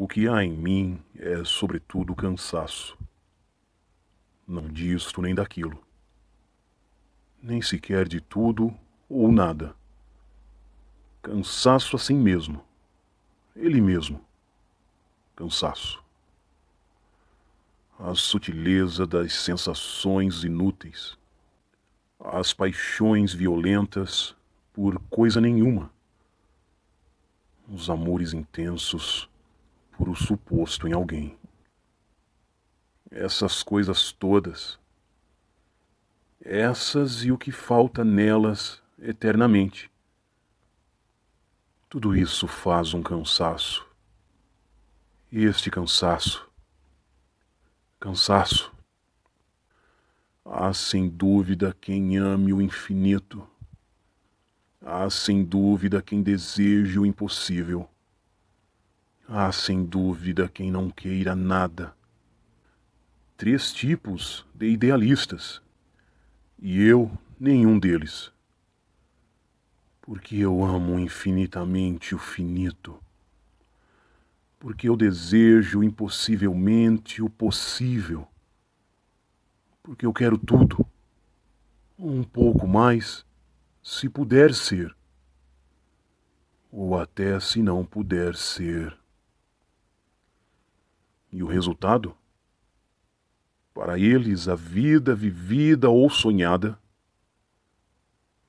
O que há em mim é, sobretudo, cansaço. Não disto nem daquilo. Nem sequer de tudo ou nada. Cansaço assim mesmo. Ele mesmo. Cansaço. A sutileza das sensações inúteis. As paixões violentas por coisa nenhuma. Os amores intensos por o suposto em alguém. Essas coisas todas, essas e o que falta nelas eternamente. Tudo isso faz um cansaço. E este cansaço, cansaço, há sem dúvida quem ame o infinito. Há sem dúvida quem deseje o impossível. Há sem dúvida quem não queira nada. Três tipos de idealistas, e eu nenhum deles. Porque eu amo infinitamente o finito. Porque eu desejo impossivelmente o possível. Porque eu quero tudo. Um pouco mais, se puder ser. Ou até se não puder ser. E o resultado? Para eles, a vida vivida ou sonhada.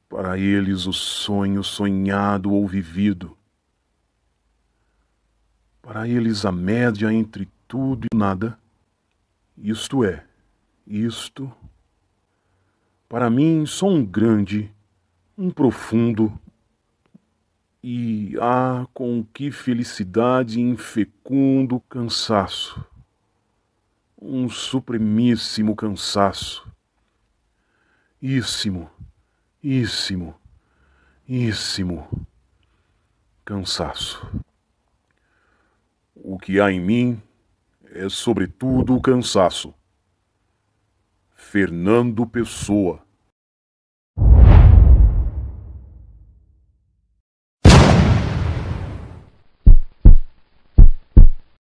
Para eles, o sonho sonhado ou vivido. Para eles, a média entre tudo e nada. Isto é, isto. Para mim, só um grande, um profundo e ah, com que felicidade infecundo cansaço! Um supremíssimo cansaço. Íssimo, íssimo, íssimo cansaço. O que há em mim é, sobretudo, o cansaço. Fernando Pessoa.